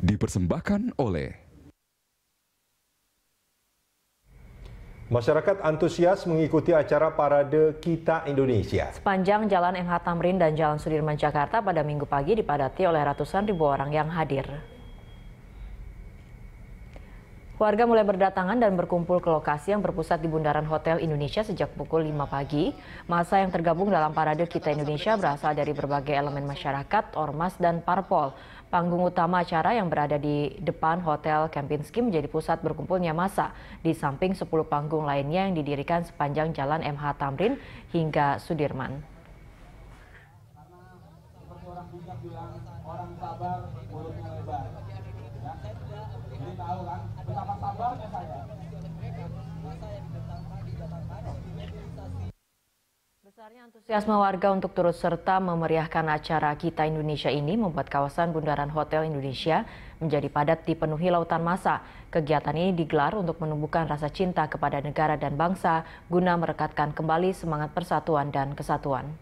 dipersembahkan oleh Masyarakat antusias mengikuti acara parade Kita Indonesia. Sepanjang Jalan MH Tamrin dan Jalan Sudirman Jakarta pada minggu pagi dipadati oleh ratusan ribu orang yang hadir. Warga mulai berdatangan dan berkumpul ke lokasi yang berpusat di Bundaran Hotel Indonesia sejak pukul 5 pagi. Masa yang tergabung dalam Parade Kita Indonesia berasal dari berbagai elemen masyarakat, ormas, dan parpol. Panggung utama acara yang berada di depan Hotel Kempinski menjadi pusat berkumpulnya masa, di samping 10 panggung lainnya yang didirikan sepanjang jalan MH Tamrin hingga Sudirman. Besarnya antusiasme warga untuk turut serta memeriahkan acara Kita Indonesia ini membuat kawasan Bundaran Hotel Indonesia menjadi padat dipenuhi lautan masa. Kegiatan ini digelar untuk menumbuhkan rasa cinta kepada negara dan bangsa guna merekatkan kembali semangat persatuan dan kesatuan.